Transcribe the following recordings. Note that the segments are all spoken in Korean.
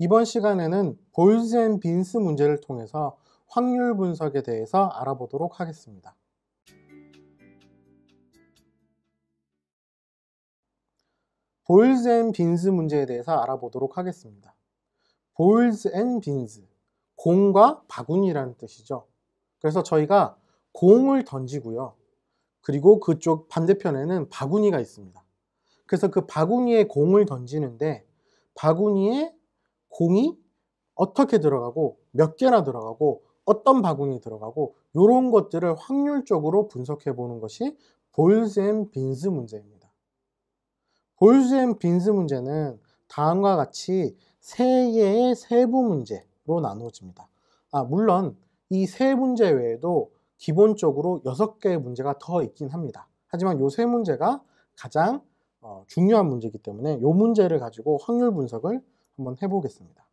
이번 시간에는 볼스앤 빈스 문제를 통해서 확률 분석에 대해서 알아보도록 하겠습니다. 볼스 앤 빈스 문제에 대해서 알아보도록 하겠습니다. 볼스 앤 빈스, 공과 바구니라는 뜻이죠. 그래서 저희가 공을 던지고요. 그리고 그쪽 반대편에는 바구니가 있습니다. 그래서 그 바구니에 공을 던지는데 바구니에 공이 어떻게 들어가고 몇 개나 들어가고 어떤 바구니 들어가고 이런 것들을 확률적으로 분석해 보는 것이 볼스 앤 빈스 문제입니다. 볼스 앤 빈스 문제는 다음과 같이 세 개의 세부 문제로 나누어집니다. 아, 물론 이 세 문제 외에도 기본적으로 여섯 개의 문제가 더 있긴 합니다. 하지만 요 세 문제가 가장 어, 중요한 문제이기 때문에 요 문제를 가지고 확률 분석을 한번 해보겠습니다.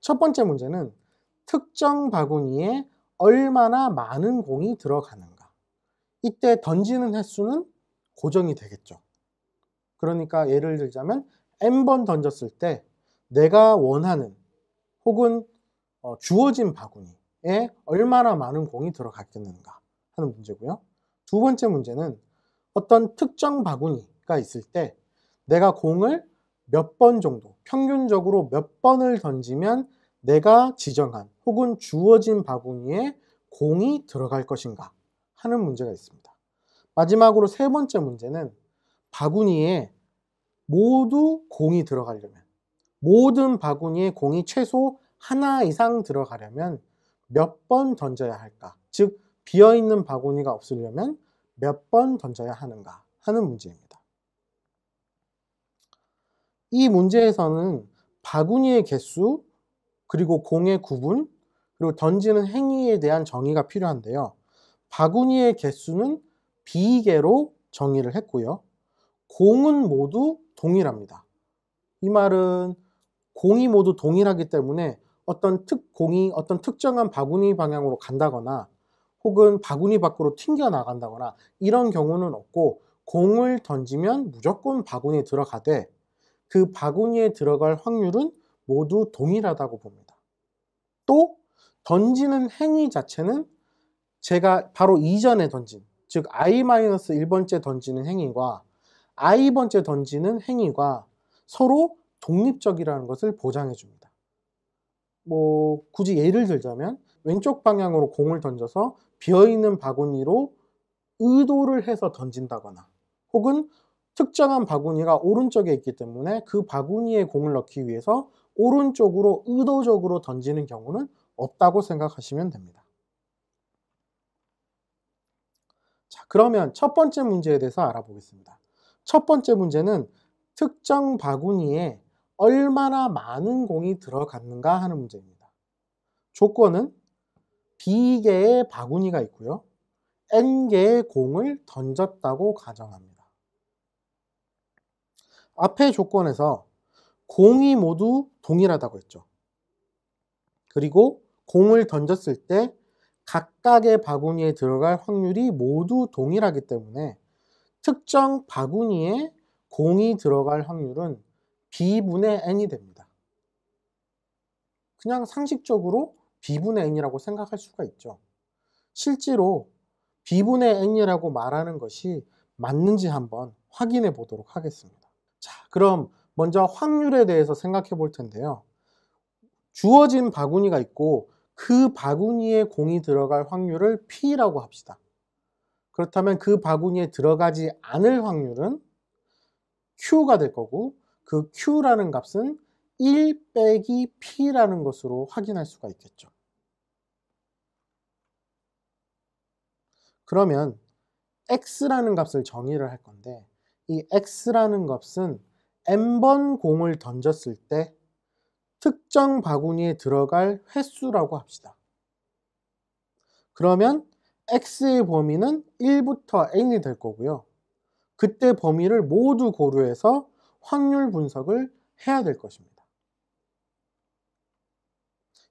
첫 번째 문제는 특정 바구니에 얼마나 많은 공이 들어가는가. 이때 던지는 횟수는 고정이 되겠죠. 그러니까 예를 들자면 n번 던졌을 때 내가 원하는 혹은 어, 주어진 바구니에 얼마나 많은 공이 들어갔겠는가 하는 문제고요. 두 번째 문제는 어떤 특정 바구니가 있을 때 내가 공을 몇번 정도, 평균적으로 몇 번을 던지면 내가 지정한 혹은 주어진 바구니에 공이 들어갈 것인가 하는 문제가 있습니다. 마지막으로 세 번째 문제는 바구니에 모두 공이 들어가려면 모든 바구니에 공이 최소 하나 이상 들어가려면 몇 번 던져야 할까? 즉 비어있는 바구니가 없으려면 몇 번 던져야 하는가 하는 문제입니다. 이 문제에서는 바구니의 개수, 그리고 공의 구분, 그리고 던지는 행위에 대한 정의가 필요한데요. 바구니의 개수는 비개로 정의를 했고요. 공은 모두 동일합니다. 이 말은 공이 모두 동일하기 때문에 어떤 특공이 어떤 특정한 바구니 방향으로 간다거나 혹은 바구니 밖으로 튕겨 나간다거나 이런 경우는 없고 공을 던지면 무조건 바구니에 들어가되 그 바구니에 들어갈 확률은 모두 동일하다고 봅니다. 또 던지는 행위 자체는 제가 바로 이전에 던진 즉 i-1번째 던지는 행위와 i번째 던지는 행위가 서로 독립적이라는 것을 보장해 줍니다. 뭐 굳이 예를 들자면 왼쪽 방향으로 공을 던져서 비어있는 바구니로 의도를 해서 던진다거나 혹은 특정한 바구니가 오른쪽에 있기 때문에 그 바구니에 공을 넣기 위해서 오른쪽으로 의도적으로 던지는 경우는 없다고 생각하시면 됩니다. 자, 그러면 첫 번째 문제에 대해서 알아보겠습니다. 첫 번째 문제는 특정 바구니에 얼마나 많은 공이 들어갔는가 하는 문제입니다. 조건은 B개의 바구니가 있고요. N개의 공을 던졌다고 가정합니다. 앞에 조건에서 공이 모두 동일하다고 했죠. 그리고 공을 던졌을 때 각각의 바구니에 들어갈 확률이 모두 동일하기 때문에 특정 바구니에 공이 들어갈 확률은 b분의 n이 됩니다. 그냥 상식적으로 b분의 n이라고 생각할 수가 있죠. 실제로 b분의 n이라고 말하는 것이 맞는지 한번 확인해 보도록 하겠습니다. 자, 그럼 먼저 확률에 대해서 생각해 볼 텐데요. 주어진 바구니가 있고 그 바구니에 공이 들어갈 확률을 P라고 합시다. 그렇다면 그 바구니에 들어가지 않을 확률은 Q가 될 거고 그 Q라는 값은 1 빼기 P라는 것으로 확인할 수가 있겠죠. 그러면 X라는 값을 정의를 할 건데 이 x라는 값은 n번 공을 던졌을 때 특정 바구니에 들어갈 횟수라고 합시다. 그러면 x의 범위는 1부터 n이 될 거고요. 그때 범위를 모두 고려해서 확률 분석을 해야 될 것입니다.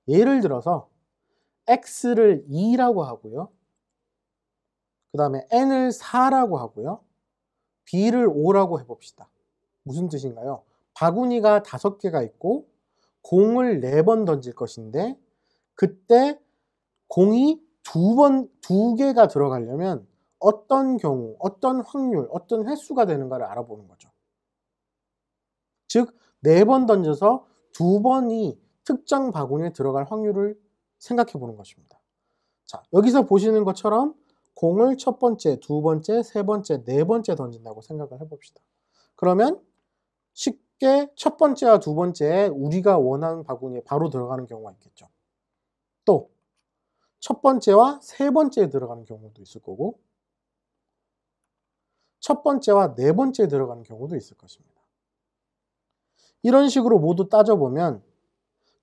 예를 들어서 x를 2라고 하고요. 그 다음에 n을 4라고 하고요. B를 5라고 해봅시다. 무슨 뜻인가요? 바구니가 다섯 개가 있고 공을 네 번 던질 것인데 그때 공이 두 번, 두 개가 들어가려면 어떤 경우, 어떤 확률, 어떤 횟수가 되는가를 알아보는 거죠. 즉, 네 번 던져서 두 번이 특정 바구니에 들어갈 확률을 생각해 보는 것입니다. 자, 여기서 보시는 것처럼 공을 첫 번째, 두 번째, 세 번째, 네 번째 던진다고 생각을 해봅시다. 그러면 쉽게 첫 번째와 두 번째에 우리가 원하는 바구니에 바로 들어가는 경우가 있겠죠. 또, 첫 번째와 세 번째에 들어가는 경우도 있을 거고, 첫 번째와 네 번째에 들어가는 경우도 있을 것입니다. 이런 식으로 모두 따져보면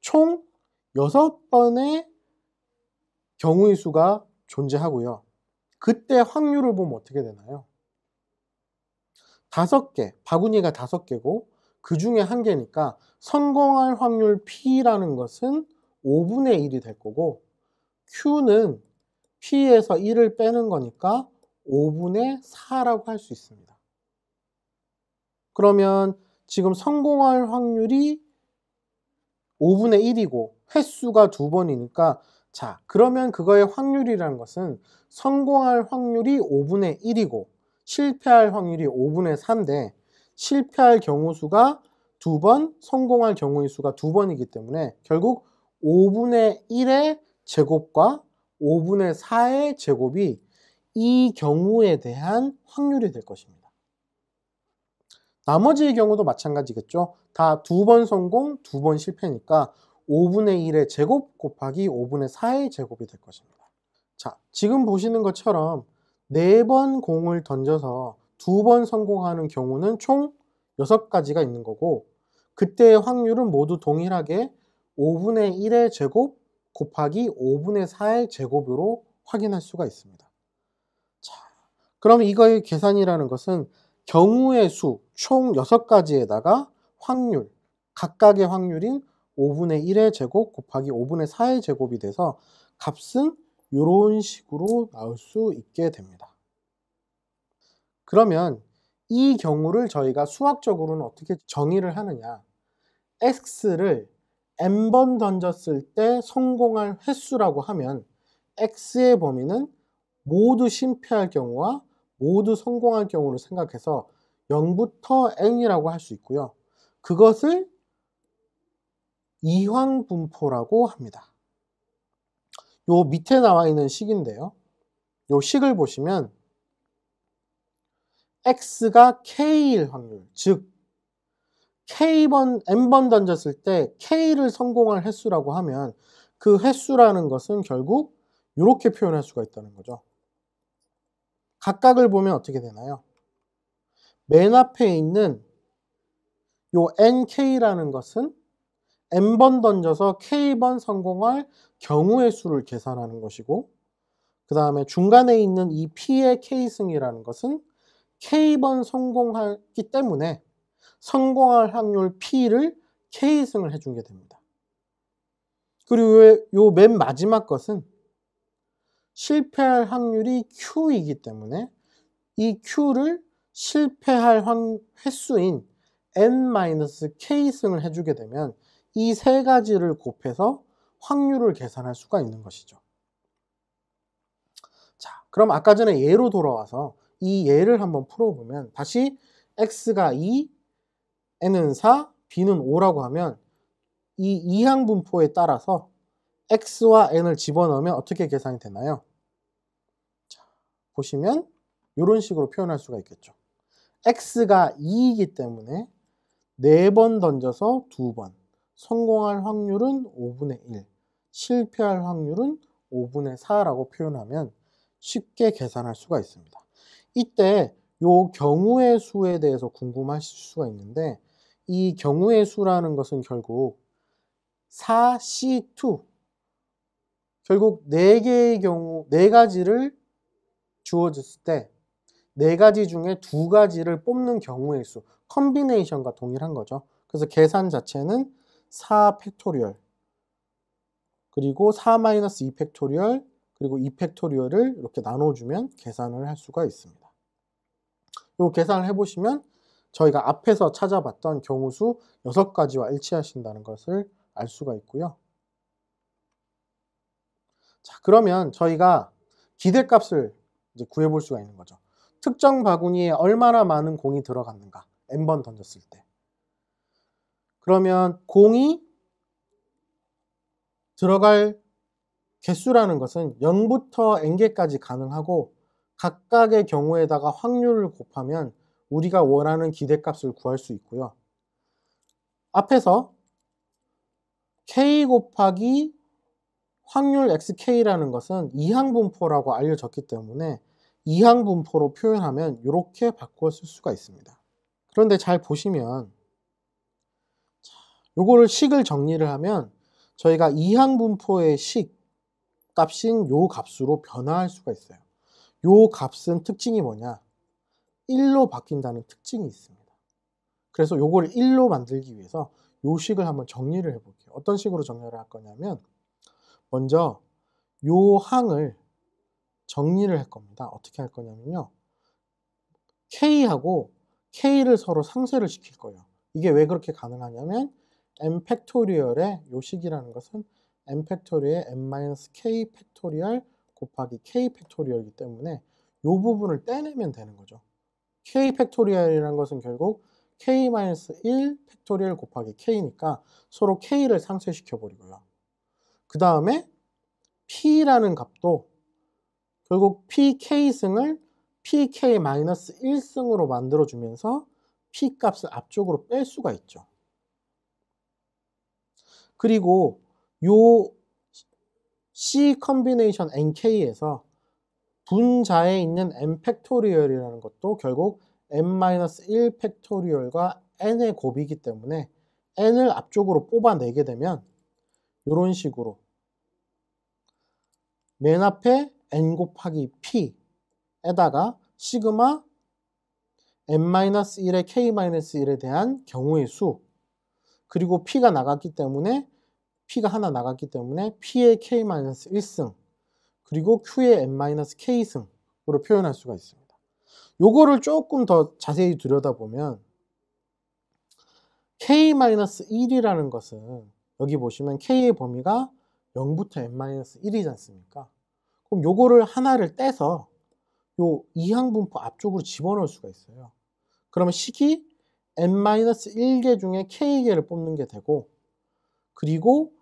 총 6번의 경우의 수가 존재하고요. 그때 확률을 보면 어떻게 되나요? 다섯 개, 바구니가 다섯 개고 그 중에 한 개니까 성공할 확률 P라는 것은 5분의 1이 될 거고 Q는 P에서 1을 빼는 거니까 5분의 4라고 할 수 있습니다. 그러면 지금 성공할 확률이 5분의 1이고 횟수가 두 번이니까 자, 그러면 그거의 확률이라는 것은 성공할 확률이 5분의 1이고 실패할 확률이 5분의 3인데 실패할 경우 수가 2 번, 성공할 경우의 수가 2 번이기 때문에 결국 5분의 1의 제곱과 5분의 4의 제곱이 이 경우에 대한 확률이 될 것입니다. 나머지의 경우도 마찬가지겠죠. 다2번 성공, 2번 실패니까 5분의 1의 제곱 곱하기 5분의 4의 제곱이 될 것입니다. 자, 지금 보시는 것처럼 4번 공을 던져서 2번 성공하는 경우는 총 6가지가 있는 거고 그때의 확률은 모두 동일하게 5분의 1의 제곱 곱하기 5분의 4의 제곱으로 확인할 수가 있습니다. 자, 그럼 이거의 계산이라는 것은 경우의 수 총 6가지에다가 확률, 각각의 확률인 5분의 1의 제곱 곱하기 5분의 4의 제곱이 돼서 값은 이런 식으로 나올 수 있게 됩니다. 그러면 이 경우를 저희가 수학적으로는 어떻게 정의를 하느냐 x를 n번 던졌을 때 성공할 횟수라고 하면 x의 범위는 모두 심폐할 경우와 모두 성공할 경우를 생각해서 0부터 n이라고 할 수 있고요. 그것을 이황분포라고 합니다. 요 밑에 나와 있는 식인데요. 요 식을 보시면 x가 k일 확률, 즉 k번 n번 던졌을 때 k를 성공할 횟수라고 하면 그 횟수라는 것은 결국 이렇게 표현할 수가 있다는 거죠. 각각을 보면 어떻게 되나요? 맨 앞에 있는 요 nk라는 것은 n번 던져서 k번 성공할 경우의 수를 계산하는 것이고 그 다음에 중간에 있는 이 p의 k승이라는 것은 k번 성공하기 때문에 성공할 확률 p를 k승을 해준 게 됩니다. 그리고 요 맨 마지막 것은 실패할 확률이 q이기 때문에 이 q를 실패할 횟수인 n-k승을 해주게 되면 이세 가지를 곱해서 확률을 계산할 수가 있는 것이죠. 자, 그럼 아까 전에 예로 돌아와서 이 예를 한번 풀어보면 다시 x가 2, n은 4, b는 5라고 하면 이 이항 분포에 따라서 x와 n을 집어넣으면 어떻게 계산이 되나요? 자, 보시면 이런 식으로 표현할 수가 있겠죠. x가 2이기 때문에 4번 던져서 2번 성공할 확률은 5분의 1, 실패할 확률은 5분의 4라고 표현하면 쉽게 계산할 수가 있습니다. 이때 요 경우의 수에 대해서 궁금하실 수가 있는데 이 경우의 수라는 것은 결국 4C2 결국 4개의 경우 4가지를 주어졌을 때 4가지 중에 2가지를 뽑는 경우의 수 컨비네이션과 동일한 거죠. 그래서 계산 자체는 4 팩토리얼 그리고 4 2 팩토리얼 그리고 2 팩토리얼을 이렇게 나눠주면 계산을 할 수가 있습니다. 이 계산을 해보시면 저희가 앞에서 찾아봤던 경우수 6가지와 일치하신다는 것을 알 수가 있고요. 자 그러면 저희가 기대값을 이제 구해볼 수가 있는 거죠. 특정 바구니에 얼마나 많은 공이 들어갔는가 n번 던졌을 때 그러면 공이 들어갈 개수라는 것은 0부터 n개까지 가능하고 각각의 경우에다가 확률을 곱하면 우리가 원하는 기대값을 구할 수 있고요. 앞에서 k 곱하기 확률 xk라는 것은 이항분포라고 알려졌기 때문에 이항분포로 표현하면 이렇게 바꿔 쓸 수가 있습니다. 그런데 잘 보시면 요거를 식을 정리를 하면 저희가 이항 분포의 식 값인 요 값으로 변화할 수가 있어요. 요 값은 특징이 뭐냐? 1로 바뀐다는 특징이 있습니다. 그래서 요걸 1로 만들기 위해서 요 식을 한번 정리를 해볼게요. 어떤 식으로 정리를 할 거냐면 먼저 요 항을 정리를 할 겁니다. 어떻게 할 거냐면요. K하고 K를 서로 상쇄를 시킬 거예요. 이게 왜 그렇게 가능하냐면 m 팩토리얼의 요식이라는 것은 m 팩토리의 m-k 팩토리얼 곱하기 k 팩토리얼이기 때문에 이 부분을 떼내면 되는 거죠. k 팩토리얼이라는 것은 결국 k-1 팩토리얼 곱하기 k니까 서로 k를 상쇄시켜 버리고요. 그 다음에 p라는 값도 결국 pk승을 pk-1승으로 만들어주면서 p값을 앞쪽으로 뺄 수가 있죠. 그리고 요 C 컨비네이션 NK에서 분자에 있는 n 팩토리얼이라는 것도 결국 n-1 팩토리얼과 n의 곱이기 때문에 n을 앞쪽으로 뽑아내게 되면 이런 식으로 맨 앞에 n 곱하기 p에다가 시그마 n-1의 k-1에 대한 경우의 수 그리고 p가 나갔기 때문에 P가 하나 나갔기 때문에 P의 K-1승 그리고 Q의 N-K승으로 표현할 수가 있습니다. 요거를 조금 더 자세히 들여다보면 K-1이라는 것은 여기 보시면 K의 범위가 0부터 N-1이지 않습니까? 그럼 요거를 하나를 떼서 요 2항분포 앞쪽으로 집어넣을 수가 있어요. 그러면 식이 N-1개 중에 K개를 뽑는 게 되고 그리고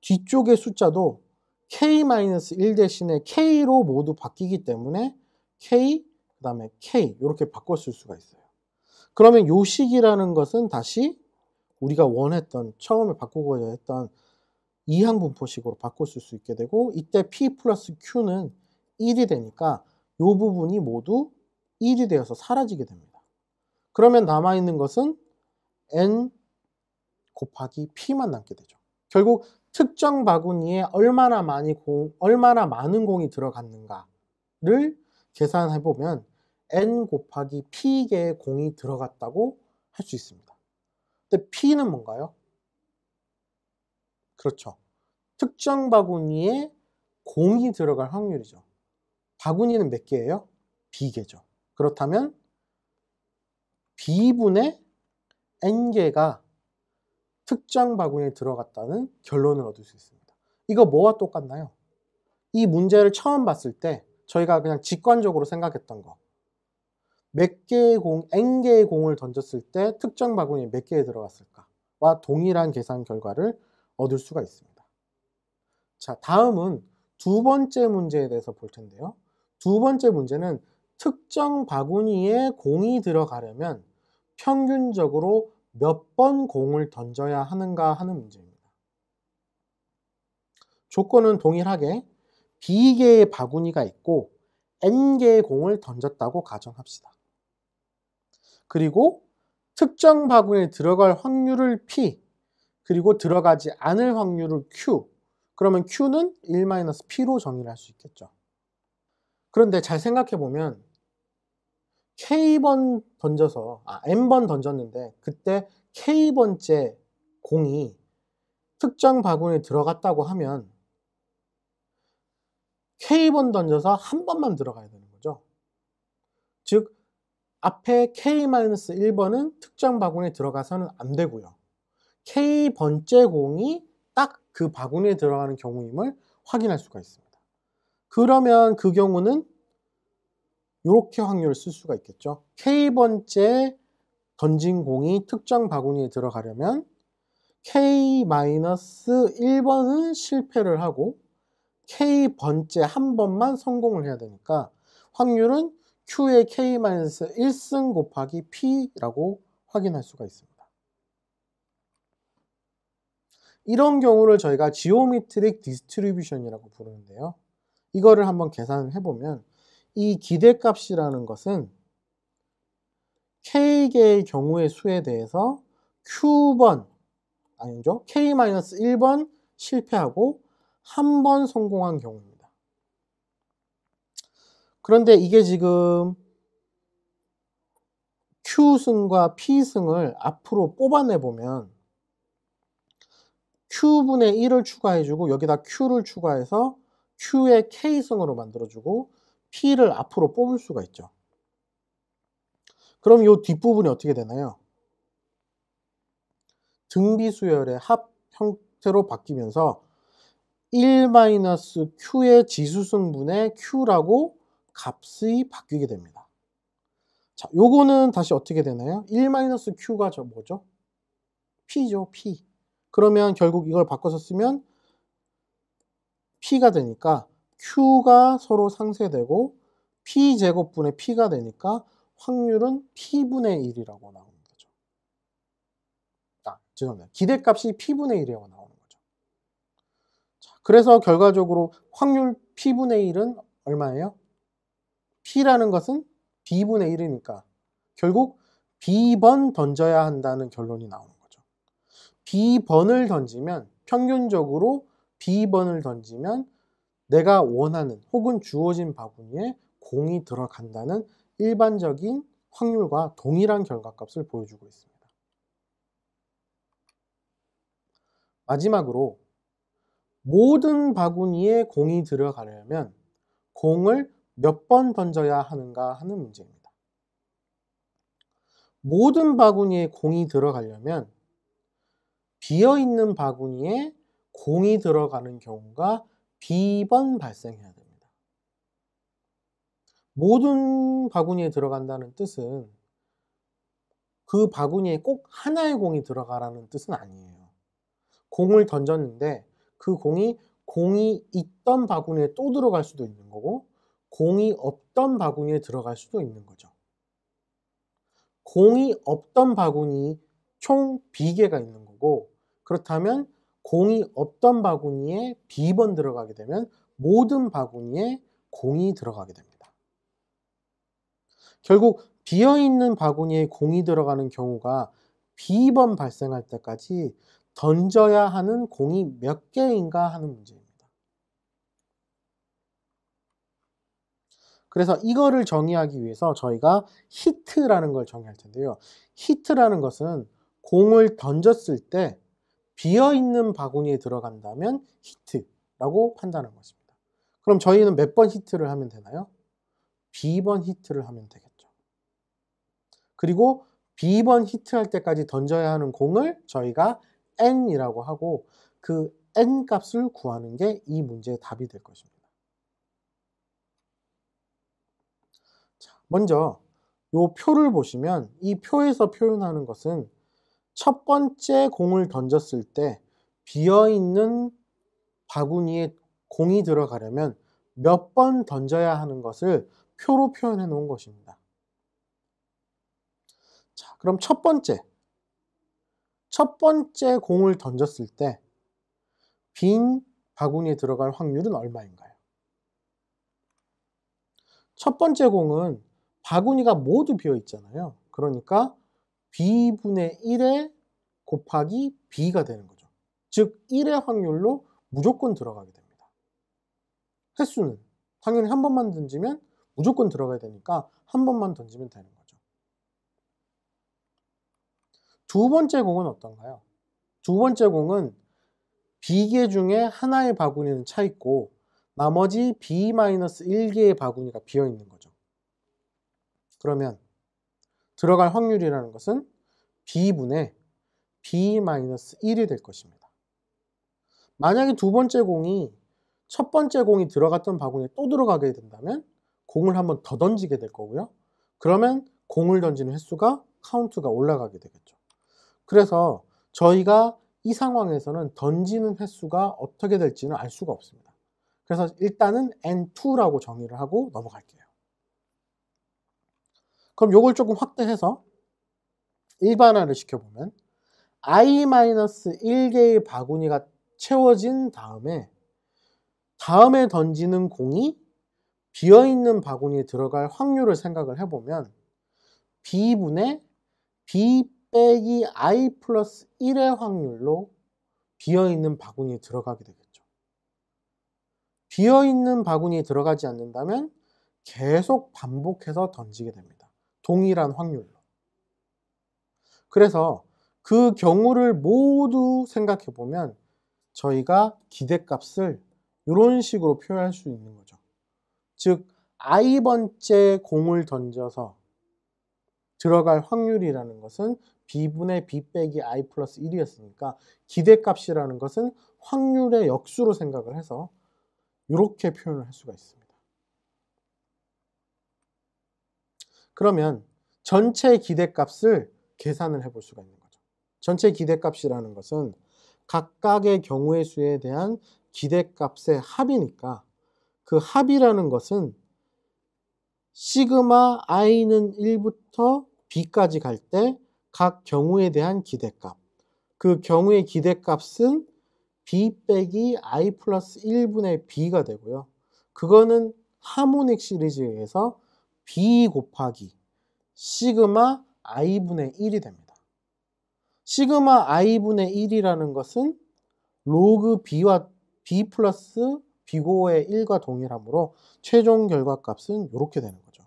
뒤쪽의 숫자도 K-1 대신에 K로 모두 바뀌기 때문에 K, 그 다음에 K 이렇게 바꿨을 수가 있어요. 그러면 요식이라는 것은 다시 우리가 원했던 처음에 바꾸고자 했던 이항분포식으로 바꿨을수 있게 되고 이때 P 플러스 Q는 1이 되니까 이 부분이 모두 1이 되어서 사라지게 됩니다. 그러면 남아있는 것은 N 곱하기 P만 남게 되죠. 결국 특정 바구니에 얼마나 많이 공, 얼마나 많은 공이 들어갔는가를 계산해 보면 n 곱하기 p 개의 공이 들어갔다고 할 수 있습니다. 근데 p는 뭔가요? 그렇죠. 특정 바구니에 공이 들어갈 확률이죠. 바구니는 몇 개예요? b개죠. 그렇다면 b분의 n개가 특정 바구니에 들어갔다는 결론을 얻을 수 있습니다. 이거 뭐와 똑같나요? 이 문제를 처음 봤을 때 저희가 그냥 직관적으로 생각했던 거. 몇 개의 공, n 개의 공을 던졌을 때 특정 바구니에 몇 개에 들어갔을까와 동일한 계산 결과를 얻을 수가 있습니다. 자, 다음은 두 번째 문제에 대해서 볼 텐데요. 두 번째 문제는 특정 바구니에 공이 들어가려면 평균적으로 몇번 공을 던져야 하는가 하는 문제입니다. 조건은 동일하게 B개의 바구니가 있고 N개의 공을 던졌다고 가정합시다. 그리고 특정 바구니에 들어갈 확률을 P, 그리고 들어가지 않을 확률을 Q, 그러면 Q는 1-P로 정의를 할 수 있겠죠. 그런데 잘 생각해보면 K번 던져서 아 N번 던졌는데 그때 K번째 공이 특정 바구니에 들어갔다고 하면 K번 던져서 한 번만 들어가야 되는 거죠. 즉 앞에 K-1번은 특정 바구니에 들어가서는 안 되고요. K번째 공이 딱 그 바구니에 들어가는 경우임을 확인할 수가 있습니다. 그러면 그 경우는 이렇게 확률을 쓸 수가 있겠죠. K번째 던진 공이 특정 바구니에 들어가려면 K-1번은 실패를 하고 K번째 한 번만 성공을 해야 되니까 확률은 Q의 K-1승 곱하기 P라고 확인할 수가 있습니다. 이런 경우를 저희가 지오미트릭 디스트리뷰션이라고 부르는데요. 이거를 한번 계산해 보면 이 기대값이라는 것은 K개의 경우의 수에 대해서 Q번, 아니죠? K-1번 실패하고 한 번 성공한 경우입니다. 그런데 이게 지금 Q승과 P승을 앞으로 뽑아내보면 Q분의 1을 추가해주고 여기다 Q를 추가해서 Q의 K승으로 만들어주고 P를 앞으로 뽑을 수가 있죠. 그럼 이 뒷부분이 어떻게 되나요? 등비수열의 합 형태로 바뀌면서 1-Q의 지수승분의 Q라고 값이 바뀌게 됩니다. 자, 요거는 다시 어떻게 되나요? 1-Q가 저 뭐죠? P죠, P. 그러면 결국 이걸 바꿔서 쓰면 P가 되니까 Q가 서로 상쇄되고 P제곱분의 P가 되니까 확률은 P분의 1이라고 나오는 거죠. 아, 죄송합니다. 기대값이 P분의 1이라고 나오는 거죠. 자, 그래서 결과적으로 확률 P분의 1은 얼마예요? P라는 것은 B분의 1이니까 결국 B번 던져야 한다는 결론이 나오는 거죠. B번을 던지면 평균적으로 B번을 던지면 내가 원하는 혹은 주어진 바구니에 공이 들어간다는 일반적인 확률과 동일한 결과값을 보여주고 있습니다. 마지막으로 모든 바구니에 공이 들어가려면 공을 몇 번 던져야 하는가 하는 문제입니다. 모든 바구니에 공이 들어가려면 비어있는 바구니에 공이 들어가는 경우가 비번 발생해야 됩니다. 모든 바구니에 들어간다는 뜻은 그 바구니에 꼭 하나의 공이 들어가라는 뜻은 아니에요. 공을 던졌는데 그 공이 공이 있던 바구니에 또 들어갈 수도 있는 거고 공이 없던 바구니에 들어갈 수도 있는 거죠. 공이 없던 바구니 총비개가 있는 거고 그렇다면 공이 없던 바구니에 B번 들어가게 되면 모든 바구니에 공이 들어가게 됩니다. 결국 비어있는 바구니에 공이 들어가는 경우가 B번 발생할 때까지 던져야 하는 공이 몇 개인가 하는 문제입니다. 그래서 이거를 정의하기 위해서 저희가 히트라는 걸 정의할 텐데요. 히트라는 것은 공을 던졌을 때 비어있는 바구니에 들어간다면 히트라고 판단한 것입니다. 그럼 저희는 몇 번 히트를 하면 되나요? B번 히트를 하면 되겠죠. 그리고 B번 히트할 때까지 던져야 하는 공을 저희가 N이라고 하고 그 N 값을 구하는 게 이 문제의 답이 될 것입니다. 자, 먼저 이 표를 보시면 이 표에서 표현하는 것은 첫 번째 공을 던졌을 때 비어있는 바구니에 공이 들어가려면 몇 번 던져야 하는 것을 표로 표현해 놓은 것입니다. 자, 그럼 첫 번째. 첫 번째 공을 던졌을 때 빈 바구니에 들어갈 확률은 얼마인가요? 첫 번째 공은 바구니가 모두 비어 있잖아요. 그러니까 b분의 1에 곱하기 b가 되는 거죠. 즉 1의 확률로 무조건 들어가게 됩니다. 횟수는 당연히 한 번만 던지면 무조건 들어가야 되니까 한 번만 던지면 되는 거죠. 두 번째 공은 어떤가요? 두 번째 공은 B개 중에 하나의 바구니는 차 있고 나머지 B-1개의 바구니가 비어 있는 거죠. 그러면 들어갈 확률이라는 것은 b분의 b-1이 될 것입니다. 만약에 두 번째 공이 첫 번째 공이 들어갔던 바구니에 또 들어가게 된다면 공을 한번 더 던지게 될 거고요. 그러면 공을 던지는 횟수가 카운트가 올라가게 되겠죠. 그래서 저희가 이 상황에서는 던지는 횟수가 어떻게 될지는 알 수가 없습니다. 그래서 일단은 n2라고 정의를 하고 넘어갈게요. 그럼 요걸 조금 확대해서 일반화를 시켜보면 i-1개의 바구니가 채워진 다음에 다음에 던지는 공이 비어있는 바구니에 들어갈 확률을 생각을 해보면 b분의 b 빼기 i 플러스 1의 확률로 비어있는 바구니에 들어가게 되겠죠. 비어있는 바구니에 들어가지 않는다면 계속 반복해서 던지게 됩니다. 동일한 확률로. 그래서 그 경우를 모두 생각해 보면 저희가 기대값을 이런 식으로 표현할 수 있는 거죠. 즉 i번째 공을 던져서 들어갈 확률이라는 것은 b분의 b 빼기 i 플러스 1이었으니까 기대값이라는 것은 확률의 역수로 생각을 해서 이렇게 표현을 할 수가 있어요. 그러면 전체 기대값을 계산을 해볼 수가 있는 거죠. 전체 기대값이라는 것은 각각의 경우의 수에 대한 기대값의 합이니까 그 합이라는 것은 시그마 i는 1부터 b까지 갈 때 각 경우에 대한 기대값 그 경우의 기대값은 b 빼기 i 플러스 1분의 b가 되고요. 그거는 하모닉 시리즈에 서 b 곱하기 시그마 i분의 1이 됩니다. 시그마 i분의 1이라는 것은 로그 b와 b 플러스 비고의 1과 동일하므로 최종 결과값은 이렇게 되는 거죠.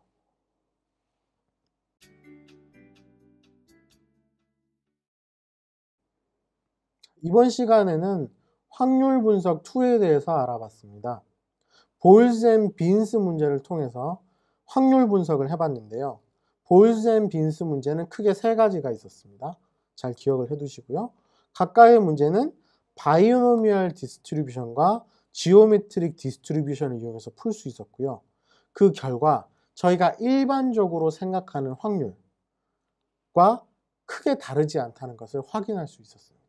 이번 시간에는 확률 분석 2에 대해서 알아봤습니다. 볼샘 빈스 문제를 통해서 확률 분석을 해봤는데요. 보일센 빈스 문제는 크게 세 가지가 있었습니다. 잘 기억을 해두시고요. 가까이 문제는 바이오노미얼 디스트리뷰션과 지오메트릭 디스트리뷰션을 이용해서 풀 수 있었고요. 그 결과 저희가 일반적으로 생각하는 확률과 크게 다르지 않다는 것을 확인할 수 있었어요.